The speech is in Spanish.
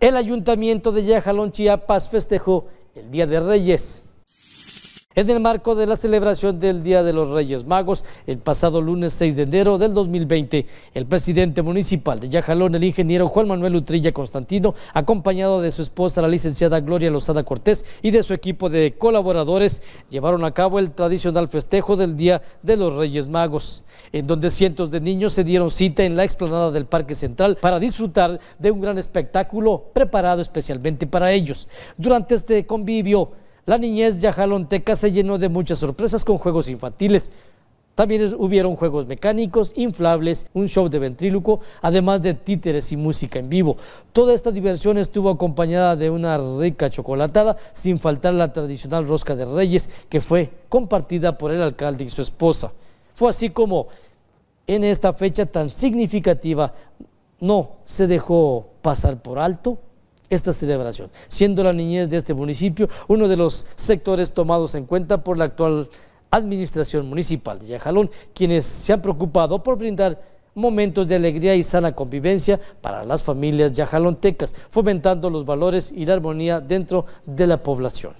El ayuntamiento de Yajalón, Chiapas, festejó el Día de Reyes en el marco de la celebración del Día de los Reyes Magos, el pasado lunes 6 de enero del 2020, el presidente municipal de Yajalón, el ingeniero Juan Manuel Utrilla Constantino, acompañado de su esposa, la licenciada Gloria Lozada Cortés, y de su equipo de colaboradores, llevaron a cabo el tradicional festejo del Día de los Reyes Magos, en donde cientos de niños se dieron cita en la explanada del Parque Central para disfrutar de un gran espectáculo preparado especialmente para ellos. Durante este convivio, la niñez yajalonteca se llenó de muchas sorpresas con juegos infantiles. También hubieron juegos mecánicos, inflables, un show de ventríloco, además de títeres y música en vivo. Toda esta diversión estuvo acompañada de una rica chocolatada, sin faltar la tradicional rosca de reyes, que fue compartida por el alcalde y su esposa. Fue así como en esta fecha tan significativa no se dejó pasar por alto esta celebración, siendo la niñez de este municipio uno de los sectores tomados en cuenta por la actual administración municipal de Yajalón, quienes se han preocupado por brindar momentos de alegría y sana convivencia para las familias yajalontecas, fomentando los valores y la armonía dentro de la población.